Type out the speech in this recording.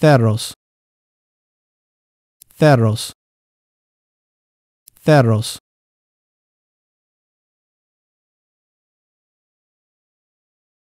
Theros. Theros. Theros.